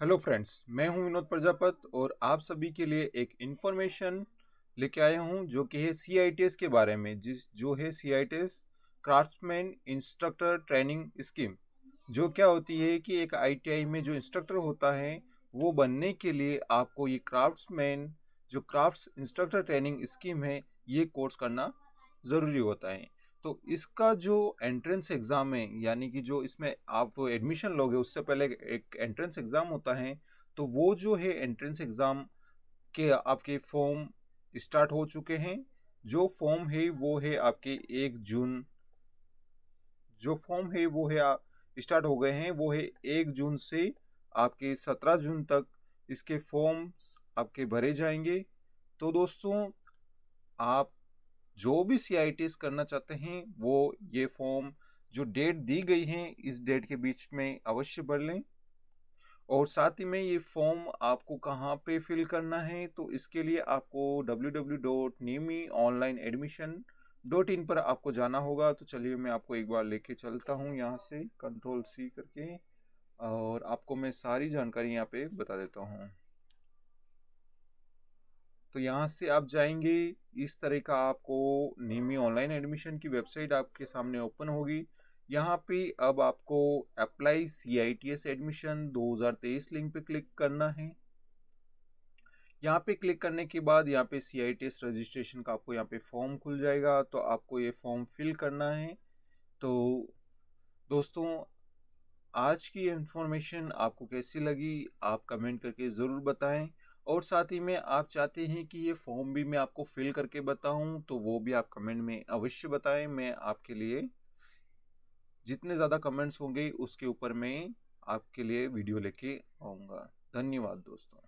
hello friends मैं हूं विनोद प्रजापत और आप सभी के लिए एक इन्फॉर्मेशन लेके आया हूं जो कि है सी के बारे में जिस जो है C I T S craftsman instructor training scheme जो क्या होती है कि एक आईटीआई में जो इंस्ट्रक्टर होता है वो बनने के लिए आपको ये क्राफ्ट्समैन जो क्राफ्ट्स इंस्ट्रक्टर ट्रेनिंग स्कीम है ये कोर्स करना ज़रूरी होता है तो इसका जो एंट्रेंस एग्ज़ाम है यानी कि जो इसमें आप एडमिशन लोगे उससे पहले एक एंट्रेंस एग्ज़ाम होता है तो वो जो है एंट्रेंस एग्ज़ाम के आपके फॉर्म स्टार्ट हो चुके हैं जो फॉर्म है वो है आपके एक जून जो फॉर्म है वो है स्टार्ट हो गए हैं वो है एक जून से आपके सत्रह जून तक इसके फॉर्म्स आपके भरे जाएंगे तो दोस्तों आप जो भी सी करना चाहते हैं वो ये फॉर्म जो डेट दी गई है इस डेट के बीच में अवश्य भर लें और साथ ही में ये फॉर्म आपको कहाँ पे फिल करना है तो इसके लिए आपको W W dot NIMI online admission dot in पर आपको जाना होगा तो चलिए मैं आपको एक बार लेके चलता हूँ यहाँ से कंट्रोल सी करके और आपको मैं सारी जानकारी यहाँ पे बता देता हूँ तो यहाँ से आप जाएंगे इस तरह का आपको नीमी ऑनलाइन एडमिशन की वेबसाइट आपके सामने ओपन होगी यहाँ पे अब आपको apply C I T S admission 2023 link पे क्लिक करना है यहाँ पे क्लिक करने के बाद यहाँ पे C I T S registration का आपको यहाँ पे फॉर्म खुल जाएगा तो आपको ये फॉर्म फिल करना है तो दोस्तों आज की इन्फॉर्मेशन आपको कैसी लगी आप कमेंट करके ज़रूर बताएं और साथ ही में आप चाहते हैं कि ये फॉर्म भी मैं आपको फिल करके बताऊं तो वो भी आप कमेंट में अवश्य बताएं मैं आपके लिए जितने ज़्यादा कमेंट्स होंगे उसके ऊपर मैं आपके लिए वीडियो लेके आऊँगा धन्यवाद दोस्तों